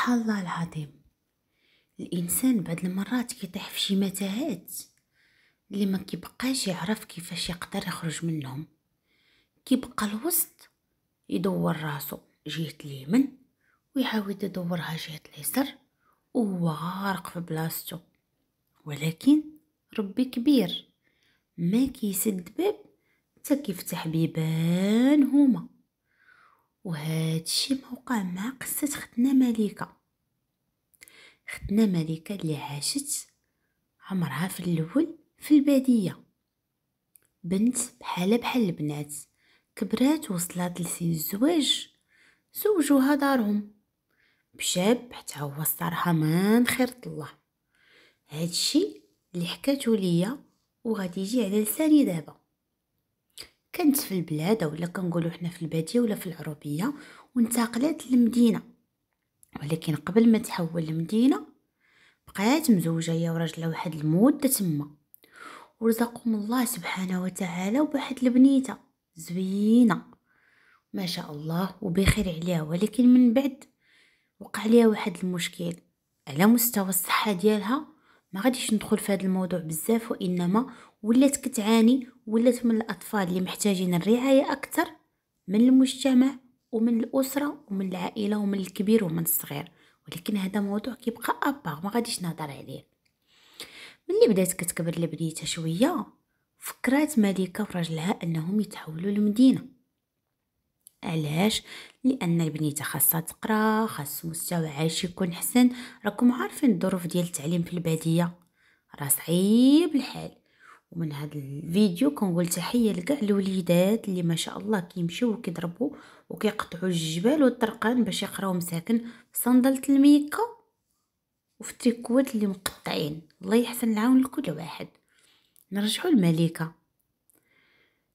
صح الله العظيم الانسان بعض المرات كيطيح في شي متاهات اللي ما كيبقاش يعرف كيفاش يقدر يخرج منهم كيبقى الوسط يدور راسو جهه اليمين ويعاود يدورها جهه اليسر وهو غارق في بلاصتو ولكن ربي كبير ما كيسد باب حتى كيفتح بيبانه وهادشي ما موقع مع قصه ختنا مليكه ختنا مليكه اللي عاشت عمرها في الاول في الباديه بنت بحالة بحال البنات كبرات وصلت لسن الزواج زوجوها دارهم بشاب حتى هو صارها من خير الله هادشي اللي حكاتو ليا وغادي يجي على لساني دابا كانت في البلاد ولا كنقولوا حنا في الباديه ولا في العروبيه وانتقلت للمدينه ولكن قبل ما تحول للمدينه بقات مزوجه هي وراجلها واحد المده تما ورزقهم الله سبحانه وتعالى بواحد البنيته زوينه ما شاء الله وبخير عليها ولكن من بعد وقع ليها واحد المشكل على مستوى الصحه ديالها ما غاديش ندخل في هذا الموضوع بزاف وانما ولات كتعاني ولات من الاطفال اللي محتاجين الرعايه اكثر من المجتمع ومن الاسره ومن العائله ومن الكبير ومن الصغير ولكن هذا موضوع كيبقى ابار ما غاديش نهضر عليه ملي بدات كتكبر لبنيتها شويه فكرات مليكه وراجلها انهم يتحولوا لمدينه علاش لان البنيته خاصها تقرا خاص مستوى عايش يكون حسن راكم عارفين الظروف ديال التعليم في الباديه راه صعيب الحال ومن هذا الفيديو كنقول تحيه لكاع الوليدات اللي ما شاء الله كيمشيو وكيضربوا وكيقطعوا الجبال والطرقان باش يقراو مساكن صندلة الميكا وفي التريكوات اللي مقطعين الله يحسن العون لكل واحد نرجعوا الملكه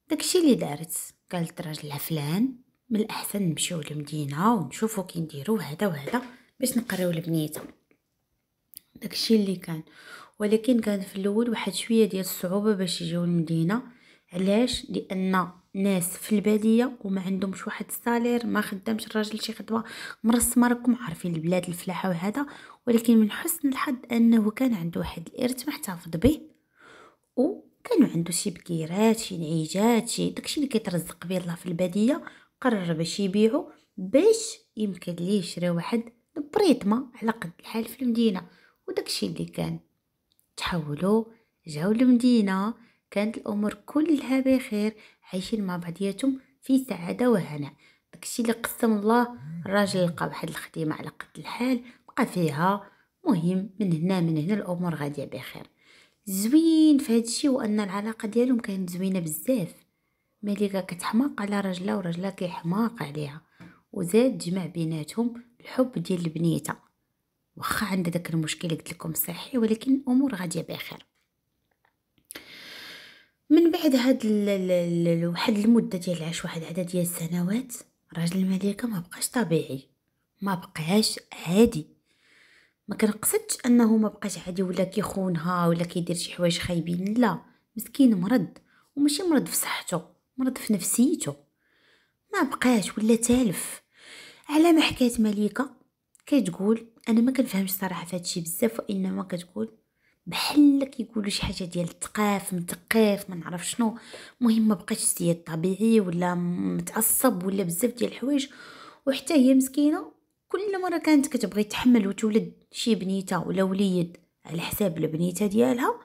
داكشي اللي دارت قالت راجلها فلان من الاحسن نمشيو للمدينه ونشوفو كي نديرو هذا وهذا باش نقريو البنيته داكشي اللي كان ولكن كان في الاول واحد شويه ديال الصعوبه باش يجيو للمدينه علاش لان ناس في الباديه وما عندهمش واحد السالير ما خدامش الراجل شي خدمه مرسمه راكم عارفين البلاد الفلاحه وهذا ولكن من حسن الحظ انه كان عنده واحد الارث محتفظ به وكانوا عنده شي بكيرات شي نعيجات شي داكشي اللي كيترزق به الله في الباديه قرر باش يبيعو باش يمكن ليه يشري واحد بريطمة على قد الحال في المدينة وداكشي اللي كان تحولوا جاو المدينة كانت الأمور كلها بخير عايشين مع بعضياتهم في سعادة وهنا داكشي اللي قسم الله الراجل لقى واحد الخدمة على قد الحال بقى فيها مهم من هنا من هنا الأمور غادية بخير زوين في هادشي وأن العلاقة ديالهم كانت زوينة بزاف مليكة كتحماق على راجلها وراجلها كيحماق عليها وزاد جمع بيناتهم الحب ديال البنيته واخا عندها داك المشكل قلت لكم صحي ولكن الامور غاديه بخير من بعد هاد واحد المده ديال العش واحد عدد ديال السنوات راجل الملكه ما بقاش طبيعي ما بقاش عادي ما كنقصدش انه ما بقاش عادي ولا كيخونها ولا كيدير شي حوايج خايبين لا مسكين مرض وماشي مرض في صحته مرض في نفسيته ما بقاش ولا تالف على ما حكات مليكه كتقول انا ما كنفهمش صراحه في هادشي بزاف وانما كتقول بحال كيقولوا شي حاجه ديال التقاف متقاف ما نعرف شنو المهم ما بقاش السيد طبيعي ولا متعصب ولا بزاف ديال الحوايج وحتى هي مسكينه كل مره كانت كتبغي تحمل وتولد شي بنيته ولا وليد على حساب البنيته ديالها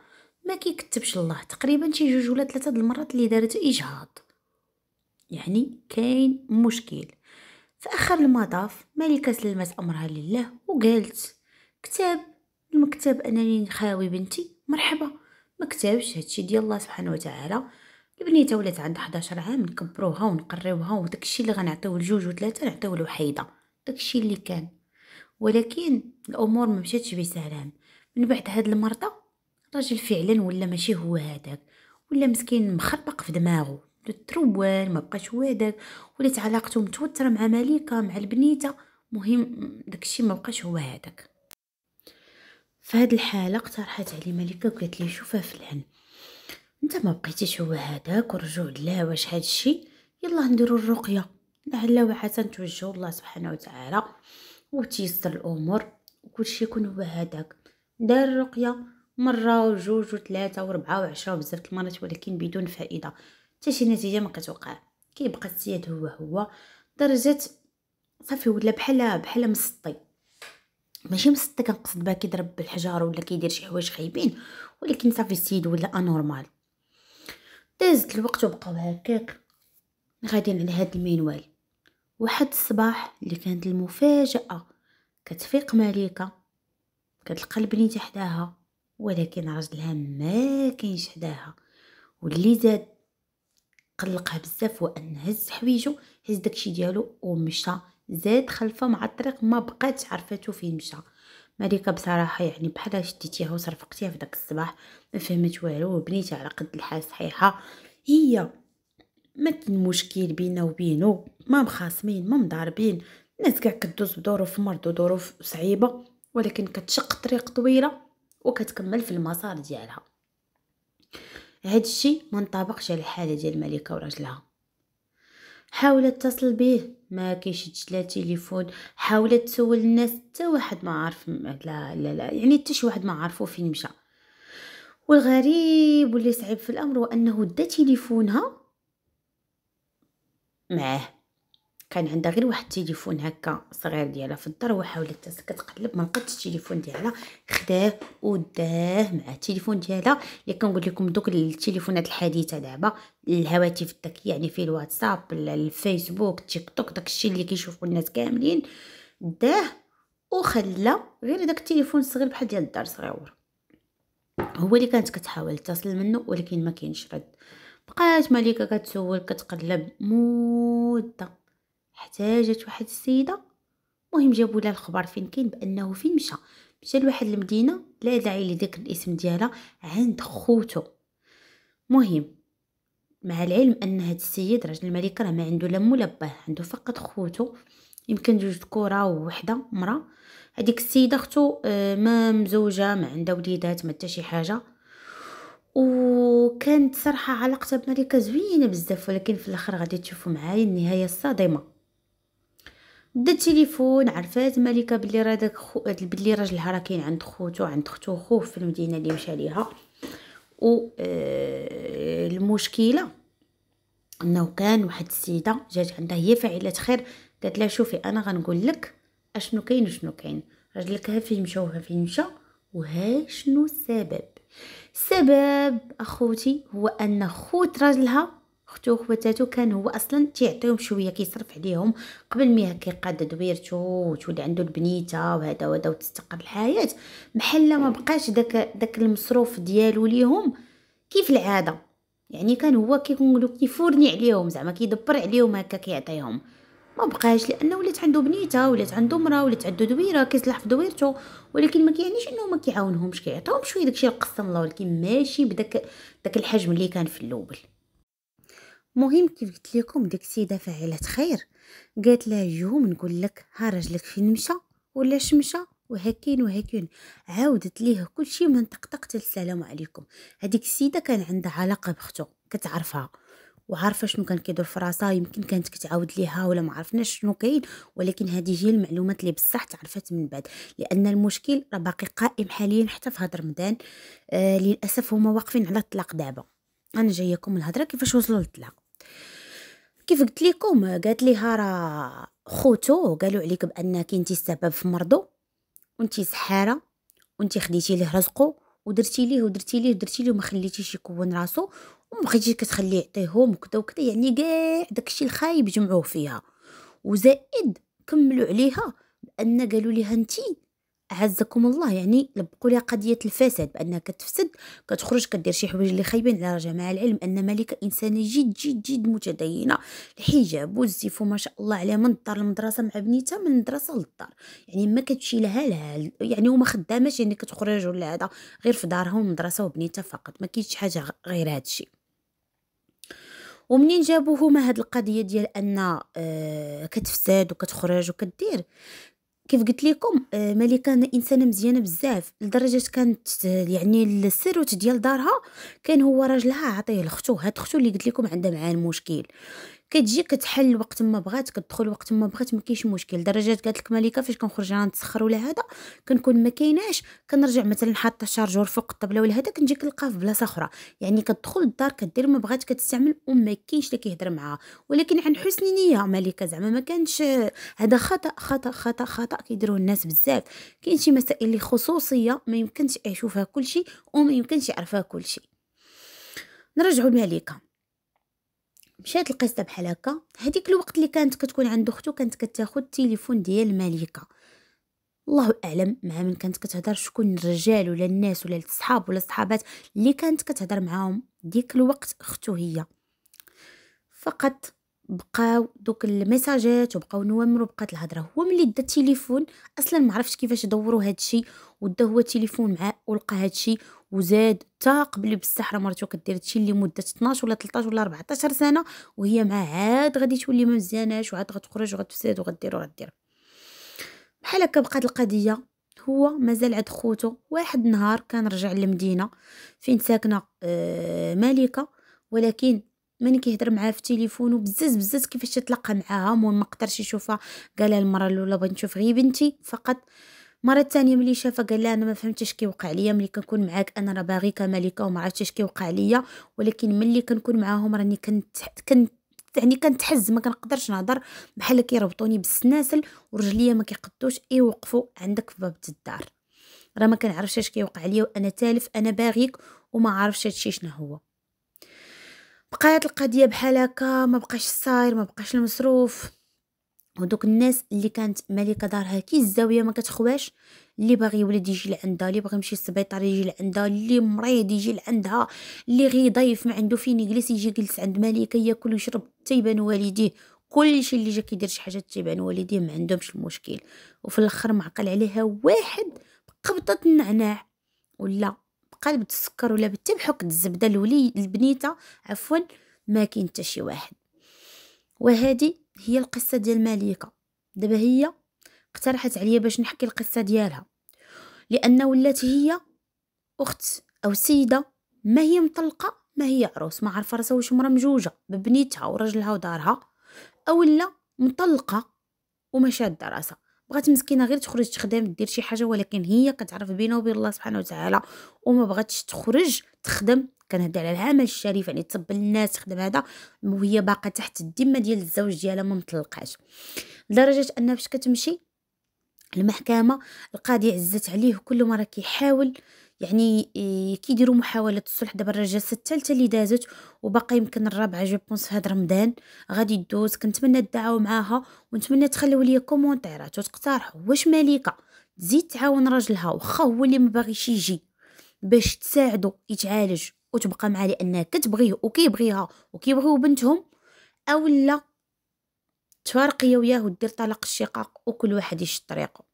ما كيكتبش الله تقريبا شي جوج ولا ثلاثه د المرات اللي دارت اجهاض يعني كاين مشكل فاخر المطاف ملكه سلمت امرها لله وقالت كتاب المكتب انني نخاوي بنتي مرحبا ما كتبش هادشي ديال الله سبحانه وتعالى البنيته ولات عندها 11 عام نكبروها ونقريوها وداكشي اللي غنعطيو لجوج وثلاثه نعطيو لوحيده داكشي اللي كان ولكن الامور ما مشاتش بسلام من بعد هاد المرضه الراجل فعلا ولا ماشي هو هذاك ولا مسكين مخربق في دماغه تروان ما بقاش هو هذاك ولات علاقته متوتره مع مليكه مع البنيته مهم داكشي ما بقاش هو هذاك فهاد الحاله اقترحت عليه مليكه وقالت لي شوفها في العين انت ما بقيتيش هو هذاك ورجوع لله واش هاد الشيء يلا نديرو الرقيه لعل وعسى نتوجهوا الله سبحانه وتعالى وتيسر الامور وكل شيء يكون هو هذاك دار الرقيه مره وجوج وثلاثه وربعه وعشره بزاف المرات ولكن بدون فائده حتى شي نتيجه ما كتوقع كيبقى السياد هو هو درجه صافي ولا بحال بحال مسطي ماشي مسطي كنقصد بها كيضرب بالحجار ولا كيدير شي حوايج خايبين ولكن صافي السيد ولا انورمال دازت الوقت وبقاو هكاك غاديين على هاد المنوال واحد الصباح اللي كانت المفاجاه كتفيق مليكه كتلقى البنيته حداها ولكن راجلها ما كاينش حداها واللي زاد قلقها بزاف هو ان هز حويجو هز داكشي ديالو ومشى زاد خلفه مع الطريق ما بقاتش عرفاتو فين مشى ماريكا بصراحه يعني بحالها شديتيها وصرفقتيها في داك الصباح ما فهمت والو وبنيتها على قد الحال صحيحه هي ما كاين مشكل بينا وبينو ما مخاصمين ما مضاربين الناس كاع كدوز بظروف مرض وظروف صعيبه ولكن كتشق طريق طويله وكتكمل في المسار ديالها هاد الشيء ما نطبقش على الحاله ديال الملكه وراجلها حاولت تصل به ما كيشدش لا تليفون حاولت تسول الناس حتى واحد ما عارف لا لا لا يعني حتى شي واحد ما عارفو فين مشى والغريب واللي صعيب في الامر هو انه دا تليفونها معاه كان عندها غير واحد التليفون هكا صغير ديالها في الدار وحاولت تسكت كتقلب ما لقاتش التليفون ديالها خداه وداه مع التليفون ديالها اللي كنقول لكم دوك التليفونات الحديثه دابا الهواتف داك يعني فيه الواتساب الفيسبوك تيك توك داكشي اللي كيشوفوا الناس كاملين داه وخلى غير داك التليفون الصغير بحال ديال الدار صغير هو اللي كانت كتحاول تصل منه ولكن ما كاينش رد بقات مليكه كتسول كتقلب مده احتاجت واحد السيده مهم جابوا لها الخبر فين كاين بانه فين مشى مشى لواحد المدينه لا داعي لذكر الاسم ديالها عند خوتو مهم مع العلم ان هاد السيد راجل الملك راه ما عنده لا مول باه عنده فقط خوتو يمكن جوج ذكوره ووحده مرا هذيك السيده اختو آه، ما مزوجه ما عندها وليدات ما حتى شي حاجه وكانت صراحه علاقتها بملكه زوينه بزاف ولكن في الاخر غادي تشوفوا معايا النهايه الصادمه دا التليفون عرفات ملكه بلي راه داك خو بلي راجلها راه كاين عند خوتو عند اختو خوه في المدينه اللي مشى ليها و آه، المشكله انه كان واحد السيده جات عندها هي فاعله خير قالت لها شوفي انا غنقول لك اشنو كاين وشنو كاين راجلك ها فين مشى وها فين مشى وها شنو السبب السبب اخوتي هو ان خوت راجلها اختو خواتاتو كان هو اصلا تيعطيهم شويه كيصرف عليهم قبل ما كيقاد دويرتو وتولي عنده البنيته وهذا وهذا وتستقر الحياه محل ما بقاش داك داك المصروف ديالو ليهم كيف العاده يعني كان هو كيقولوا كيفورني عليهم زعما كيدبر عليهم هكا كيعطيهم ما بقاش لانه ولات عنده بنيته ولات عنده مرا ولات عنده دويره كيصلح في دويرته ولكن ما كيعنيش انه ما كيعاونهمش كيعطيهم شويه داكشي القسم الله ولكن ماشي بداك داك الحجم اللي كان في الاول مهم كيف قلت لكم ديك السيده فاعله خير قالت لها يوم نقول لك ها راجلك فين مشى ولا شمشى وهكين وهكين عاودت ليه كل شيء من طقطق السلام عليكم هذيك السيده كان عندها علاقه بختو كتعرفها وعارفه شنو كان كيدور في راسها يمكن كانت كتعاود ليها ولا ما عرفناش شنو كاين ولكن هذه هي المعلومات اللي بصح تعرفت من بعد لان المشكل راه باقي قائم حاليا حتى في هاد رمضان آه للاسف هما واقفين على الطلاق دابا انا جايكم الهضره كيفاش وصلوا للطلاق كيف قلت لكم قالت ليها راه خوتو قالوا عليك بانك انت السبب في مرضو وانت سحاره وانت خديتي ليه رزقو ودرتي ليه ودرتي ليه ودرتي ليه وما خليتيش يكون راسو ومبقيتي كتخليه يعطيهم وكذا وكذا يعني كاع داكشي الخايب جمعوه فيها وزائد كملوا عليها بان قالوا ليها انتي عزكم الله يعني لبقوا لها قضيه الفساد بانها كتفسد كتخرج كدير شي حوايج اللي خايبين على رجا مع العلم ان ملكه انسانه جد جد جد متدينه الحجاب والزيف وما شاء الله عليها من الدار للمدرسه مع بنيتها من المدرسه للدار يعني ما كتمشي لها يعني وما خداماش يعني كتخرج ولا هذا غير في دارها والمدرسه وبنيتها فقط ما كاينش حاجه غير هذا الشيء ومنين جابوا هما هاد القضيه ديال ان آه، كتفساد وكتخرج وكدير كيف قلت لكم آه، ملكه انسانه مزيانه بزاف لدرجه كانت يعني السيروت ديال دارها كان هو راجلها عطيه لختو هاد اختو اللي قلت لكم عندها معاه المشكل كتجي كتحل وقت ما بغات كتدخل وقت ما بغات ما كاينش مشكل درجات قالت لك مليكه فاش كنخرج انا نتسخر ولا هذا كنكون ما كايناش كنرجع مثلا حاطه الشارجور فوق الطبله ولا هذا كنجي كنلقاه في بلاصه اخرى يعني كتدخل الدار كدير ما بغات كتستعمل وما كاينش اللي كيهضر معاها ولكن عن حسن نيه مليكه زعما ما كانش هذا خطا خطا خطا خطا كيديروه الناس بزاف كاين شي مسائل اللي خصوصيه ما يمكنش يشوفها كلشي وما يمكنش يعرفها كلشي نرجعوا لمليكه مشات القصه بحال هكا هذيك الوقت اللي كانت كتكون عند اختو كانت كتاخد التليفون ديال الملكة الله اعلم مع من كانت كتهضر شكون الرجال ولا الناس ولا الصحاب ولا الصحابات اللي كانت كتهضر معاهم ديك الوقت اختو هي فقط بقاو دوك الميساجات وبقاو نوامر وبقات الهضره هو ملي دا التليفون اصلا ما عرفش كيفاش دوروا هادشي ودا هو التليفون معاه ولقى هادشي وزاد تا قبل بالصحراء مرتو كدير هادشي اللي مده 12 ولا 13 ولا 14 سنه وهي مع عاد غادي تولي ما مزياناش وعاد غتخرج وغتفسد وغدير وغدير بحال هكا بقات القضيه هو مازال عند خوتو واحد النهار كان رجع للمدينه فين ساكنه آه مالكه ولكن ملي كيهضر معاها في التليفون وبزز بزز كيفاش تلاقى معاها مون ما قدرش يشوفها قالها المره الاولى بغيت نشوف غير بنتي فقط مره تانية ملي شافها قال لها انا ما فهمتش كي وقع ليا ملي كنكون معاك انا راه باغيك ملكه وما عرفتش كي وقع ليا ولكن ملي كنكون معاهم راني كنت كنت يعني كنتحز ما كنقدرش نهضر بحال كيربطوني بالسناسل ورجليا ما كيقدوش يوقفوا عندك في باب الدار راه ما كنعرفش اش كيوقع ليا وانا تالف انا باغيك وما عارفش هادشي شنو هو بقات القضيه بحال هكا ما بقاش الصاير ما بقاش المصروف ودوك الناس اللي كانت ملكه دارها كي الزاويه ما كتخواش اللي باغي ولد يجي لعندها اللي باغي يمشي للسبيطار يجي لعندها اللي مريض يجي لعندها اللي غي ضيف ما عنده فين يجلس يجي يجلس عند ملكه ياكل ويشرب تيبان والديه كلشي اللي جا كيدير شي حاجه تيبان والديه ما عندهمش المشكل وفي الاخر معقل عليها واحد بقبطه النعناع ولا بقلب السكر ولا بتا بحك الزبده الولي البنيته عفوا ما كاين حتى شي واحد وهذه هي القصه ديال مليكه دابا هي اقترحت عليا باش نحكي القصه ديالها لان ولات هي اخت او سيده ما هي مطلقه ما هي عروس ما عارفه راسها واش مرا مجوجه ببنيتها وراجلها ودارها اولا مطلقه وما شاده راسها بغات مسكينه غير تخرج تخدم دير شي حاجه ولكن هي كتعرف بينها وبين الله سبحانه وتعالى وما بغاتش تخرج تخدم كنهضر على العمل الشريف يعني تصب الناس تخدم هذا وهي باقا تحت الدمه ديال الزوج ديالها ما مطلقاش لدرجه انها فاش كتمشي المحكمه القاضي عزت عليه وكل مره كيحاول يعني كيديروا محاولة الصلح دابا الجلسة الثالثة اللي دازت وباقي يمكن الرابعة جو بونس في هاد رمضان غادي دوز كنتمنى تدعاو معاها ونتمنى تخليو لي كومونتيرات وتقترحوا واش مليكة تزيد تعاون راجلها واخا هو اللي ما باغيش يجي باش تساعدو يتعالج وتبقى معاه لانها كتبغيه وكيبغيها وكيبغيو بنتهم اولا تفارقيه وياه ودير طلاق الشقاق وكل واحد يشد طريقه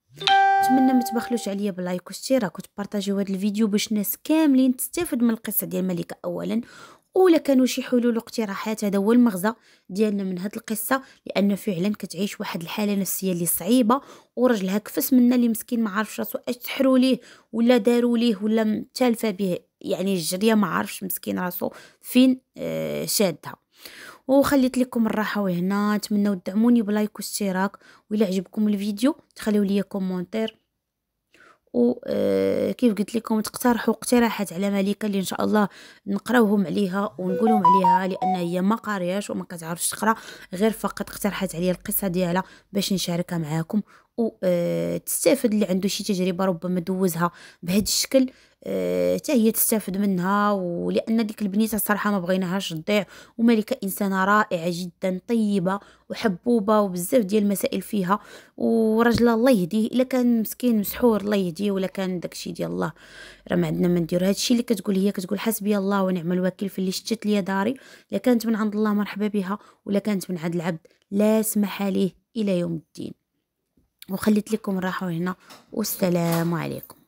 نتمنى ما تبخلوش عليا باللايك والاشتراك وتبارطاجيو هذا الفيديو باش الناس كاملين تستافد من القصه ديال ملكه اولا ولا كانوا شي حلول واقتراحات هذا هو المغزى ديالنا من هاد القصه لان فعلا كتعيش واحد الحاله نفسيه اللي صعيبه ورجلها كفس منا اللي مسكين ما عارفش راسو اش تحروا ليه ولا داروا ليه ولا متالفه به يعني الجريه ما عارفش مسكين راسو فين آه، شادها وخليت لكم الراحه وهنا نتمنى تدعموني بلايك واشتراك وإلا عجبكم الفيديو تخليو لي كومونتير وكيف آه، قلت لكم تقترحوا اقتراحات على ملكه اللي ان شاء الله نقراوهم عليها ونقولهم عليها لان هي ما قارياش وما كتعرفش تقرا غير فقط اقترحت عليا القصه ديالها باش نشاركها معاكم وتستافد آه، اللي عنده شي تجربه ربما دوزها بهذا الشكل آه، حتى هي تستافد منها ولان ديك البنيته الصراحه ما بغيناهاش تضيع وملكه انسانه رائعه جدا طيبه وحبوبه وبزاف ديال المسائل فيها وراجلها الله يهديه الا كان مسكين مسحور الله يهديه ولا كان داكشي ديال الله راه ما عندنا ما نديرو هادشي اللي كتقول هي كتقول حسبي الله ونعم الوكيل في اللي شتت لي داري الا كانت من عند الله مرحبا بها ولا كانت من عند العبد لا سمح ليه الى يوم الدين وخليت لكم راحوا هنا والسلام عليكم